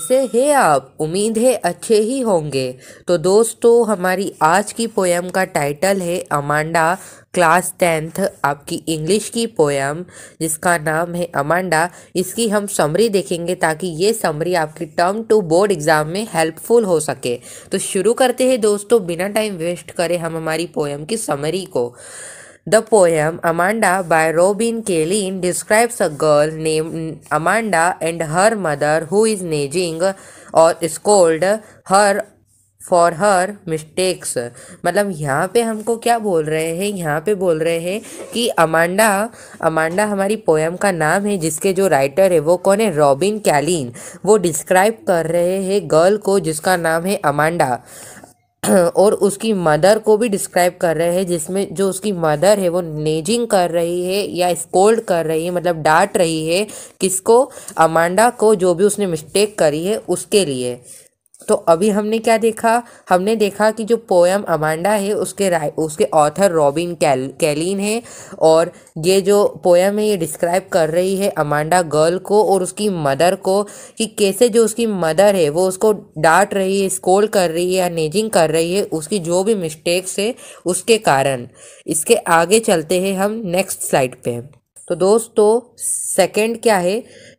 कैसे हैं आप उम्मीद है अच्छे ही होंगे तो दोस्तों हमारी आज की पोएम का टाइटल है अमांडा क्लास टेंथ आपकी इंग्लिश की पोएम जिसका नाम है अमांडा इसकी हम समरी देखेंगे ताकि ये समरी आपकी टर्म टू बोर्ड एग्ज़ाम में हेल्पफुल हो सके तो शुरू करते हैं दोस्तों बिना टाइम वेस्ट करें हम हमारी पोएम की समरी को The poem Amanda by Robin Kaelin describes a girl named Amanda and her mother who is naging or scold her for her mistakes मतलब यहाँ पे हमको क्या बोल रहे हैं यहाँ पे बोल रहे हैं कि अमांडा अमांडा हमारी पोएम का नाम है जिसके जो राइटर है वो कौन है रॉबिन कैलिन वो डिस्क्राइब कर रहे हैं गर्ल को जिसका नाम है अमांडा और उसकी मदर को भी डिस्क्राइब कर रहे हैं जिसमें जो उसकी मदर है वो नेजिंग कर रही है या स्कोल्ड कर रही है मतलब डांट रही है किसको अमांडा को जो भी उसने मिस्टेक करी है उसके लिए तो अभी हमने क्या देखा हमने देखा कि जो पोएम अमांडा है उसके राय उसके ऑथर रॉबिन कैल कैलिन है और ये जो पोएम है ये डिस्क्राइब कर रही है अमांडा गर्ल को और उसकी मदर को कि कैसे जो उसकी मदर है वो उसको डांट रही है स्कोल कर रही है या नेजिंग कर रही है उसकी जो भी मिस्टेक्स है उसके कारण इसके आगे चलते हैं हम नेक्स्ट स्लाइड पर तो दोस्तों सेकंड क्या है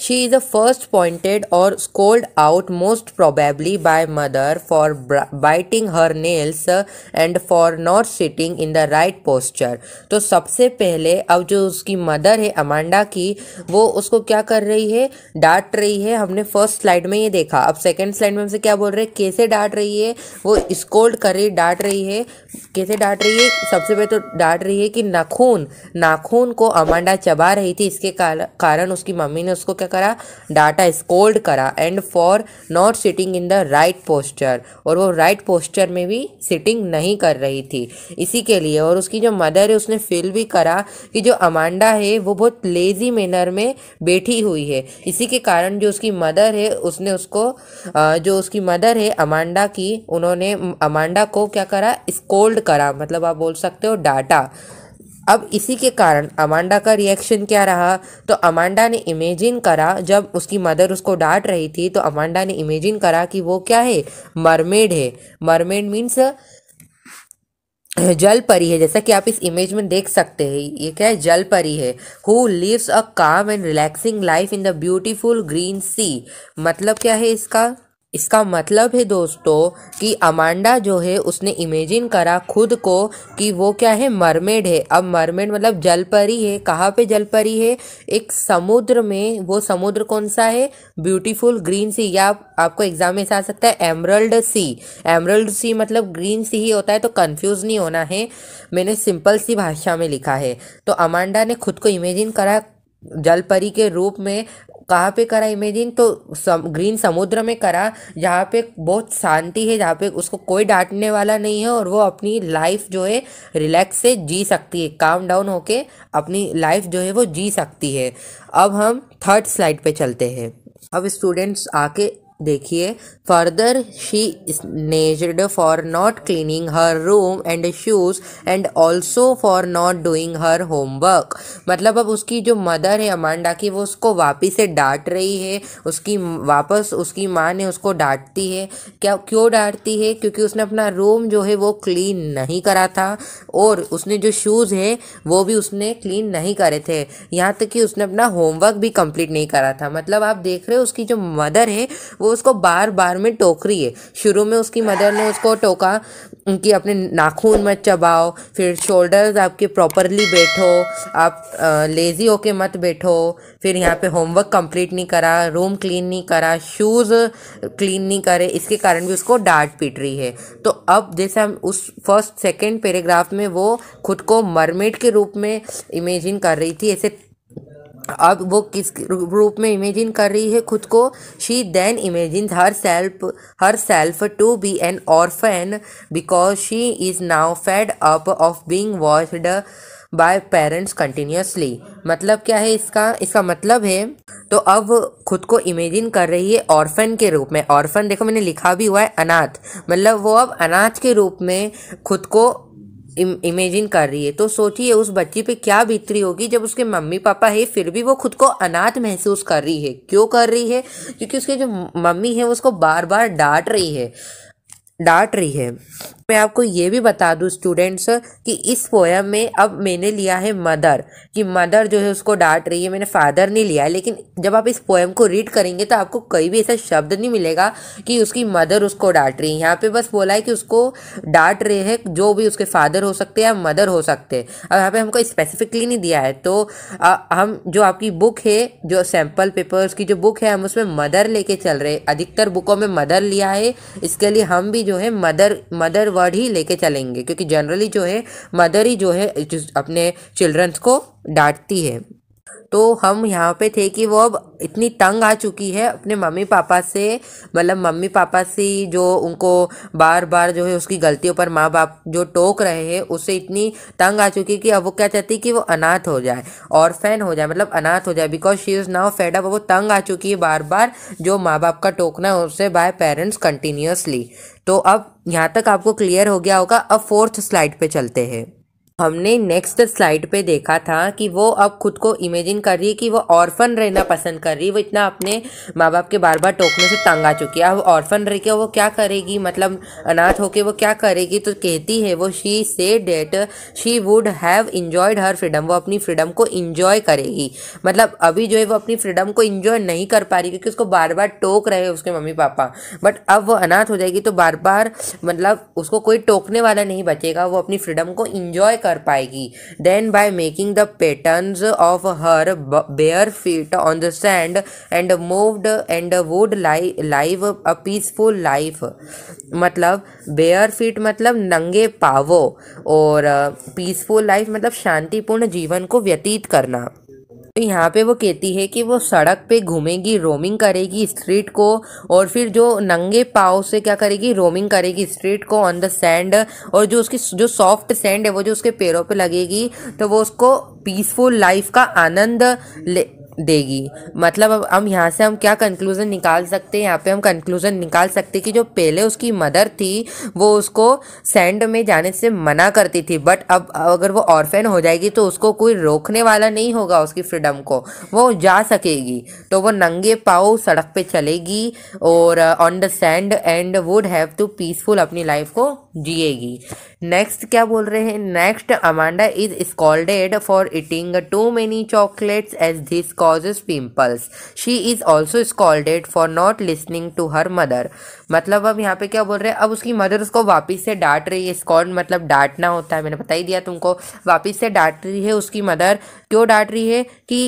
she is a first pointed और scold out most probably by mother for biting her nails and for not sitting in the right posture तो सबसे पहले अब जो उसकी मदर है अमांडा की वो उसको क्या कर रही है डांट रही है हमने फर्स्ट स्लाइड में ये देखा अब सेकेंड स्लाइड में हमसे क्या बोल रहे हैं कैसे डांट रही है वो स्कोल्ड कर रही डांट रही है कैसे डांट रही है सबसे पहले तो डांट रही है कि नाखून नाखून को अमांडा चब दबा रही थी इसके कारण उसकी मम्मी ने उसको क्या करा डाटा स्कोल्ड करा and for not sitting in the right posture और वो राइट पोस्चर में भी सिटिंग नहीं कर रही थी इसी के लिए और उसकी जो मदर है उसने फील भी करा कि जो अमांडा है वो बहुत लेजी मैनर में बैठी हुई है इसी के कारण जो उसकी मदर है उसने उसको जो उसकी मदर है अमांडा की उन्होंने अमांडा को क्या करा स्कोल्ड करा मतलब आप बोल सकते हो डाटा अब इसी के कारण अमांडा का रिएक्शन क्या रहा तो अमांडा ने इमेजिन करा जब उसकी मदर उसको डांट रही थी तो अमांडा ने इमेजिन करा कि वो क्या है मरमेड है मरमेड मीन्स जल परी है जैसा कि आप इस इमेज में देख सकते हैं ये क्या है जल परी है who lives a calm and relaxing life in the beautiful green sea मतलब क्या है इसका इसका मतलब है दोस्तों कि अमांडा जो है उसने इमेजिन करा खुद को कि वो क्या है मरमेड है अब मरमेड मतलब जलपरी है कहाँ पे जलपरी है एक समुद्र में वो समुद्र कौन सा है ब्यूटीफुल ग्रीन सी या आप, आपको एग्जाम में आ सकता है एमरल्ड सी एमरल्ड सी मतलब ग्रीन सी ही होता है तो कन्फ्यूज़ नहीं होना है मैंने सिंपल सी भाषा में लिखा है तो अमांडा ने खुद को इमेजिन करा जलपरी के रूप में कहाँ पे करा इमेजिन तो सम, ग्रीन समुद्र में करा जहाँ पे बहुत शांति है जहाँ पे उसको कोई डांटने वाला नहीं है और वो अपनी लाइफ जो है रिलैक्स से जी सकती है काम डाउन होके अपनी लाइफ जो है वो जी सकती है अब हम थर्ड स्लाइड पे चलते हैं अब स्टूडेंट्स आके देखिए further she nags for not cleaning her room and shoes and also for not doing her homework मतलब अब उसकी जो मदर है अमांडा की वो उसको वापिस से डांट रही है उसकी वापस उसकी माँ ने उसको डांटती है क्या क्यों डांटती है क्योंकि उसने अपना रूम जो है वो क्लीन नहीं करा था और उसने जो शूज़ है वो भी उसने क्लीन नहीं करे थे यहाँ तक कि उसने अपना होमवर्क भी कंप्लीट नहीं करा था मतलब आप देख रहे हो उसकी जो मदर है वो वो उसको बार बार में टोक रही है शुरू में उसकी मदर ने उसको टोका कि अपने नाखून मत चबाओ फिर शोल्डर्स आपके प्रॉपरली बैठो आप लेज़ी होके मत बैठो फिर यहाँ पे होमवर्क कंप्लीट नहीं करा रूम क्लीन नहीं करा शूज़ क्लीन नहीं करे इसके कारण भी उसको डांट पीट रही है तो अब जैसे हम उस फर्स्ट सेकेंड पैराग्राफ में वो खुद को मरमेड के रूप में इमेजिन कर रही थी ऐसे अब वो किस रूप में इमेजिन कर रही है खुद को she then imagine her self her self to be an orphan because she is now fed up of being watched by parents continuously मतलब क्या है इसका इसका मतलब है तो अब खुद को इमेजिन कर रही है ऑर्फन के रूप में ऑर्फन देखो मैंने लिखा भी हुआ है अनाथ मतलब वो अब अनाथ के रूप में खुद को इम, इमेजिन कर रही है तो सोचिए उस बच्ची पे क्या बीतरी होगी जब उसके मम्मी पापा है फिर भी वो खुद को अनाथ महसूस कर रही है क्यों कर रही है क्योंकि उसके जो मम्मी है उसको बार बार डांट रही है डांट रही है मैं आपको ये भी बता दूँ स्टूडेंट्स कि इस पोएम में अब मैंने लिया है मदर कि मदर जो है उसको डांट रही है मैंने फादर नहीं लिया है लेकिन जब आप इस पोएम को रीड करेंगे तो आपको कहीं भी ऐसा शब्द नहीं मिलेगा कि उसकी मदर उसको डांट रही है यहाँ पे बस बोला है कि उसको डांट रहे हैं जो भी उसके फादर हो सकते हैं या मदर हो सकते हैं अब यहाँ पे हमको स्पेसिफिकली नहीं दिया है तो आ, हम जो आपकी बुक है जो सैम्पल पेपर्स की जो बुक है हम उसमें मदर लेके चल रहे अधिकतर बुकों में मदर लिया है इसके लिए हम भी जो है मदर मदर वर्ड ही लेके चलेंगे क्योंकि जनरली जो है मदर ही जो है अपने चिल्ड्रंस को डांटती है तो हम यहाँ पे थे कि वो अब इतनी तंग आ चुकी है अपने मम्मी पापा से मतलब मम्मी पापा से जो उनको बार बार जो है उसकी गलतियों पर माँ बाप जो टोक रहे हैं उससे इतनी तंग आ चुकी है कि अब वो क्या चाहती कि वो अनाथ हो जाए और फैन हो जाए मतलब अनाथ हो जाए because she is now fed अब वो तंग आ चुकी है बार बार जो माँ बाप का टोकना है उससे बाय पेरेंट्स कंटिन्यूसली तो अब यहाँ तक आपको क्लियर हो गया होगा अब फोर्थ स्लाइड पे चलते हैं हमने नेक्स्ट स्लाइड पे देखा था कि वो अब खुद को इमेजिन कर रही है कि वो ऑर्फन रहना पसंद कर रही है वो इतना अपने माँ बाप के बार बार टोकने से तंग आ चुकी है अब ऑर्फन रह के वो क्या करेगी मतलब अनाथ होके वो क्या करेगी तो कहती है वो she says that she would have enjoyed her freedom वो अपनी फ्रीडम को इन्जॉय करेगी मतलब अभी जो है वो अपनी फ्रीडम को इन्जॉय नहीं कर पा रही क्योंकि उसको बार बार टोक रहे हैं उसके मम्मी पापा बट अब वो अनाथ हो जाएगी तो बार बार मतलब उसको कोई टोकने वाला नहीं बचेगा वो अपनी फ्रीडम को इन्जॉय कर पाएगी then by making the patterns of her bare feet on the sand and moved and would live a peaceful life मतलब बेयर फीट मतलब नंगे पावो और पीसफुल लाइफ मतलब शांतिपूर्ण जीवन को व्यतीत करना तो यहाँ पे वो कहती है कि वो सड़क पे घूमेगी रोमिंग करेगी स्ट्रीट को और फिर जो नंगे पाव से क्या करेगी रोमिंग करेगी स्ट्रीट को ऑन द सैंड और जो उसकी जो सॉफ्ट सैंड है वो जो उसके पैरों पे लगेगी तो वो उसको पीसफुल लाइफ का आनंद ले देगी मतलब अब हम यहाँ से हम क्या कंक्लूज़न निकाल सकते हैं यहाँ पे हम कंक्लूज़न निकाल सकते कि जो पहले उसकी मदर थी वो उसको सैंड में जाने से मना करती थी बट अब अगर वो ऑर्फेन हो जाएगी तो उसको कोई रोकने वाला नहीं होगा उसकी फ्रीडम को वो जा सकेगी तो वो नंगे पाओ सड़क पे चलेगी और on the sand and would have to peaceful अपनी लाइफ को जिएगी नेक्स्ट क्या बोल रहे हैं next Amanda is scolded for eating too many chocolates as this causes pimples she is also scolded for not listening to her mother मतलब अब यहाँ पे क्या बोल रहे हैं अब उसकी मदर उसको वापस से डांट रही है स्कॉल्ड मतलब डांटना होता है मैंने बता ही दिया तुमको वापस से डांट रही है उसकी मदर क्यों डांट रही है कि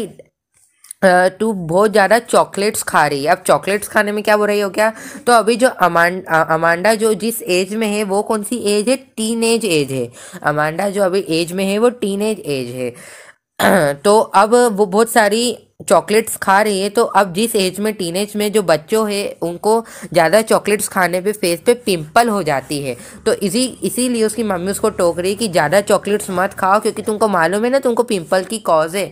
तू बहुत ज़्यादा चॉकलेट्स खा रही है अब चॉकलेट्स खाने में क्या बोल रही हो क्या तो अभी जो अमांड अमांडा जो जिस एज में है वो कौन सी एज है टीन एज एज है अमांडा जो अभी एज में है वो टीन एज एज है तो अब वो बहुत सारी चॉकलेट्स खा रही है तो अब जिस एज में टीनेज में जो बच्चों है उनको ज़्यादा चॉकलेट्स खाने पे फेस पे पिंपल हो जाती है तो इसी इसीलिए उसकी मम्मी उसको टोक रही है कि ज़्यादा चॉकलेट्स मत खाओ क्योंकि तुमको मालूम है ना तुमको पिंपल की कॉज है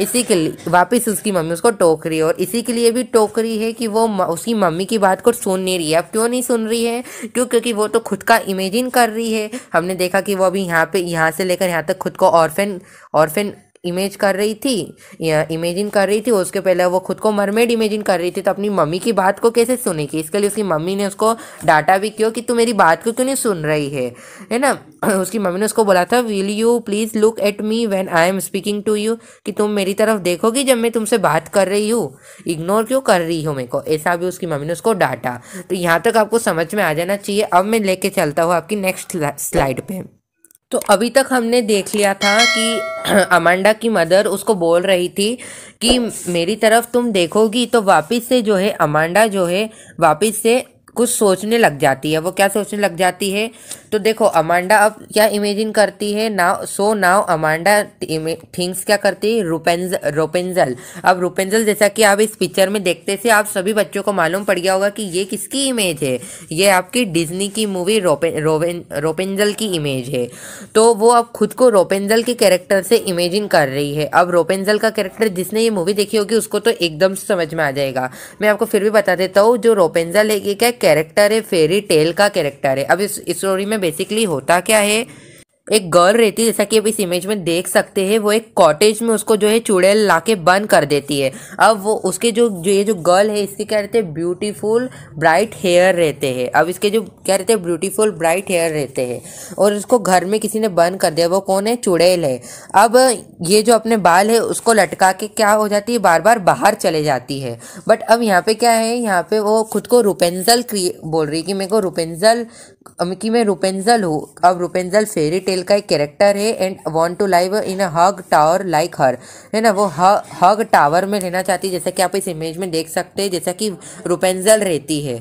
इसी के लिए वापस उसकी मम्मी उसको टोक रही है और इसी के लिए भी टोक रही है कि वो उसकी मम्मी की बात को सुन नहीं रही है अब क्यों नहीं सुन रही है क्यों क्योंकि वो तो खुद का इमेजिन कर रही है हमने देखा कि वो अभी यहाँ पे यहाँ से लेकर यहाँ तक खुद को ऑर्फेन ऑर्फेन इमेज कर रही थी या इमेजिन कर रही थी उसके पहले वो खुद को मरमेड इमेजिन कर रही थी तो अपनी मम्मी की बात को कैसे सुनेगी इसके लिए उसकी मम्मी ने उसको डांटा भी क्यों कि तू मेरी बात को क्यों नहीं सुन रही है है ना उसकी मम्मी ने उसको बोला था will you please look at me when I am speaking to you कि तुम मेरी तरफ देखोगी जब मैं तुमसे बात कर रही हूँ इग्नोर क्यों कर रही हो मेरे को ऐसा भी उसकी मम्मी ने उसको डांटा तो यहाँ तक आपको समझ में आ जाना चाहिए अब मैं लेके चलता हूँ आपकी नेक्स्ट स्लाइड पर तो अभी तक हमने देख लिया था कि अमांडा की मदर उसको बोल रही थी कि मेरी तरफ तुम देखोगी तो वापस से जो है अमांडा जो है वापस से कुछ सोचने लग जाती है वो क्या सोचने लग जाती है तो देखो अमांडा अब क्या इमेजिन करती है नाव सो नाव अमांडा थिंग्स क्या करती है रुपेंज रोपेंजल अब रुपेंजल जैसा कि आप इस पिक्चर में देखते थे आप सभी बच्चों को मालूम पड़ गया होगा कि ये किसकी इमेज है ये आपकी डिज्नी की मूवी रोपे रोपेंजल की इमेज है तो वो अब खुद को रोपेंजल के कैरेक्टर से इमेजिन कर रही है अब रोपेंजल का कैरेक्टर जिसने ये मूवी देखी होगी उसको तो एकदम समझ में आ जाएगा मैं आपको फिर भी बता देता हूँ जो रोपेंजल है ये क्या कैरेक्टर है फेरी टेल का कैरेक्टर है अब इस स्टोरी में में बेसिकली होता क्या है एक गर्ल रहती है जैसा कि आप इस इमेज में देख सकते हैं वो एक कॉटेज में उसको जो है चुड़ैल ला के बंद कर देती है अब वो उसके जो जो ये जो गर्ल है इसके क्या रहते हैं ब्यूटीफुल ब्राइट हेयर रहते हैं अब इसके जो क्या रहते हैं ब्यूटीफुल ब्राइट हेयर रहते हैं और उसको घर में किसी ने बंद कर दिया वो कौन है चुड़ैल है अब ये जो अपने बाल है उसको लटका के क्या हो जाती है बार बार बाहर चले जाती है बट अब यहाँ पे क्या है यहाँ पे वो खुद को रुपेंजल बोल रही है कि मेरे को रुपेंजल की मैं रुपेंजल हूँ अब रुपेंजल फेरी टेल का एक कैरेक्टर है and want to live in huge tower like her है ना वो हग टावर में रहना चाहती है जैसा कि आप इस इमेज में देख सकते हैं जैसा कि रुपेंजल रहती है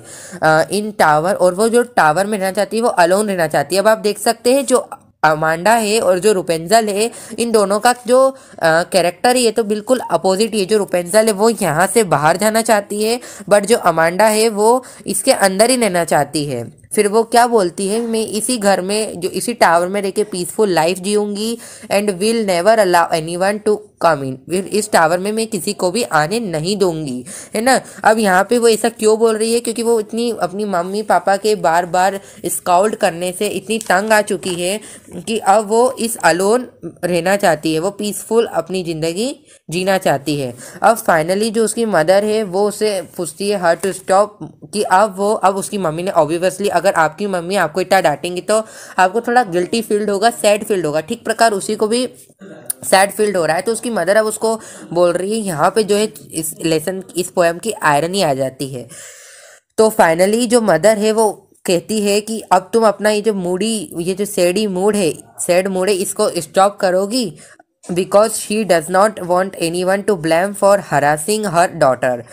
इन टावर और वो जो टावर में रहना चाहती है वो अलोन रहना चाहती है अब आप देख सकते हैं जो अमांडा है और जो रुपेंजल है इन दोनों का जो कैरेक्टर है ये तो बिल्कुल अपोजिट है जो रुपेंजल है वो यहाँ से बाहर जाना चाहती है बट जो अमांडा है वो इसके अंदर ही रहना चाहती है फिर वो क्या बोलती है मैं इसी घर में जो इसी टावर में रह के पीसफुल लाइफ जीऊँगी and will never allow any one to come in इस टावर में मैं किसी को भी आने नहीं दूंगी है ना अब यहाँ पे वो ऐसा क्यों बोल रही है क्योंकि वो इतनी अपनी मम्मी पापा के बार बार स्काउट करने से इतनी तंग आ चुकी है कि अब वो इस अलोन रहना चाहती है वो पीसफुल अपनी ज़िंदगी जीना चाहती है अब फाइनली जो उसकी मदर है वो उसे पूछती है हर टू स्टॉप कि अब वो अब उसकी मम्मी ने ऑब्वियसली अगर आपकी मम्मी आपको इतना डांटेंगी तो आपको थोड़ा गिल्टी फील्ड होगा सैड फील्ड होगा ठीक प्रकार उसी को भी सैड फील्ड हो रहा है तो उसकी मदर अब उसको बोल रही है यहाँ पे जो है इस लेसन इस पोएम की आयरनी आ जाती है तो फाइनली जो मदर है वो कहती है कि अब तुम अपना ये जो मूडी ये जो सैडी मूड है सैड मूड है इसको स्टॉप करोगी because she does not want any one to blame for harassing her daughter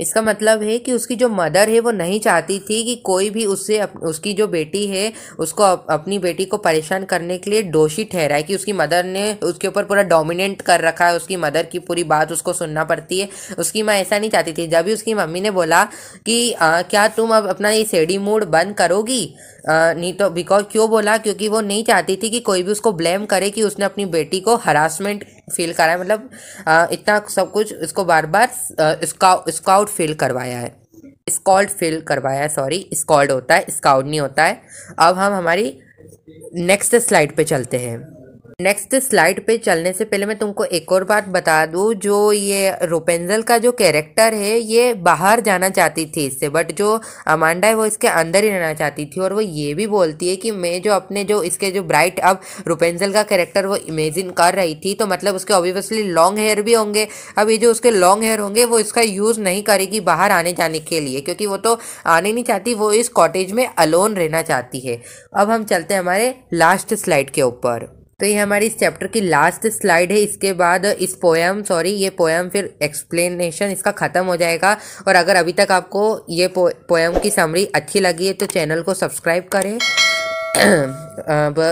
इसका मतलब है कि उसकी जो मदर है वो नहीं चाहती थी कि कोई भी उससे अप, उसकी जो बेटी है उसको अप, अपनी बेटी को परेशान करने के लिए दोषी ठहराए कि उसकी मदर ने उसके ऊपर पूरा डोमिनेंट कर रखा है उसकी मदर की पूरी बात उसको सुनना पड़ती है उसकी माँ ऐसा नहीं चाहती थी जब भी उसकी मम्मी ने बोला कि आ, क्या तुम अब अपना ये सेडी मूड बंद करोगी नहीं तो बिकॉज क्यों बोला क्योंकि वो नहीं चाहती थी कि कोई भी उसको ब्लेम करे कि उसने अपनी बेटी को हरासमेंट फील कराया मतलब इतना सब कुछ उसको बार बार स्काउट फील करवाया है स्कॉल्ड फील करवाया है सॉरी स्कॉल्ड होता है स्काउट नहीं होता है अब हम हमारी नेक्स्ट स्लाइड पे चलते हैं नेक्स्ट स्लाइड पे चलने से पहले मैं तुमको एक और बात बता दूँ जो ये रोपेंजल का जो कैरेक्टर है ये बाहर जाना चाहती थी इससे बट जो अमांडा है वो इसके अंदर ही रहना चाहती थी और वो ये भी बोलती है कि मैं जो अपने जो इसके जो ब्राइट अब रोपेंजल का कैरेक्टर वो इमेजिन कर रही थी तो मतलब उसके ऑब्वियसली लॉन्ग हेयर भी होंगे अब ये जो उसके लॉन्ग हेयर होंगे वो इसका यूज़ नहीं करेगी बाहर आने जाने के लिए क्योंकि वो तो आने नहीं चाहती वो इस कॉटेज में अलोन रहना चाहती है अब हम चलते हैं हमारे लास्ट स्लाइड के ऊपर तो ये हमारी इस चैप्टर की लास्ट स्लाइड है इसके बाद इस पोएम सॉरी ये पोएम फिर एक्सप्लेनेशन इसका ख़त्म हो जाएगा और अगर अभी तक आपको ये पो, पोएम की समरी अच्छी लगी है तो चैनल को सब्सक्राइब करें अब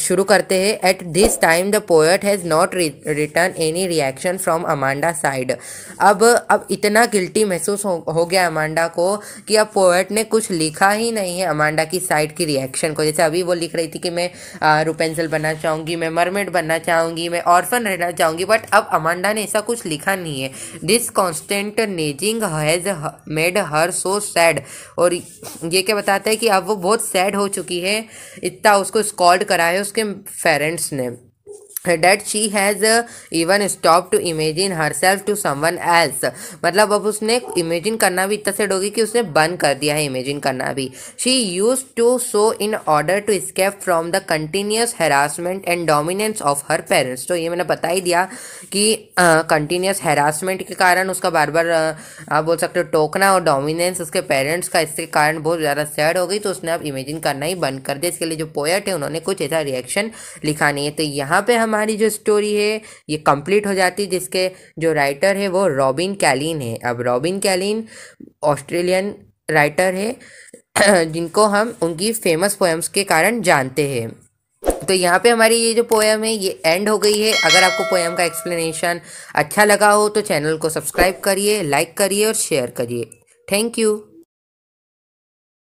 शुरू करते हैं at this time the poet has not return any reaction from Amanda side अब अब इतना गिल्टी महसूस हो, हो गया अमांडा को कि अब पोएट ने कुछ लिखा ही नहीं है अमांडा की साइड की रिएक्शन को जैसे अभी वो लिख रही थी कि मैं रुपेंसल बनना चाहूँगी मैं मरमेड बनना चाहूँगी मैं ऑर्फन रहना चाहूँगी बट अब अमांडा ने ऐसा कुछ लिखा नहीं है this constant nagging has made her so sad और ये क्या बताता है कि अब वो बहुत सैड हो चुकी है इतना उसको स्कॉल्ड करा है उसके पेरेंट्स ने that she has even stop to imagine her self to someone else मतलब अब उसने इमेजिन करना भी इतना सेट होगी कि उसने बंद कर दिया है इमेजिन करना भी she use to so in order to escape from the continuous harassment and dominance of her parents तो ये मैंने बता ही दिया कि कंटिन्यूस हेरासमेंट के कारण उसका बार बार आप बोल सकते हो टोकना और डोमिनेंस उसके पेरेंट्स का इसके कारण बहुत ज़्यादा सैड हो गई तो उसने अब इमेजिन करना ही बंद कर दिया इसके लिए जो पोएट है उन्होंने कुछ ऐसा रिएक्शन लिखा नहीं है तो यहाँ पर हम हमारी जो स्टोरी है ये कंप्लीट हो जाती है जिसके जो राइटर है वो रॉबिन कैलिन है अब रॉबिन कैलिन ऑस्ट्रेलियन राइटर है जिनको हम उनकी फेमस पोएम्स के कारण जानते हैं तो यहाँ पे हमारी ये जो पोएम है ये एंड हो गई है अगर आपको पोएम का एक्सप्लेनेशन अच्छा लगा हो तो चैनल को सब्सक्राइब करिए लाइक करिए और शेयर करिए थैंक यू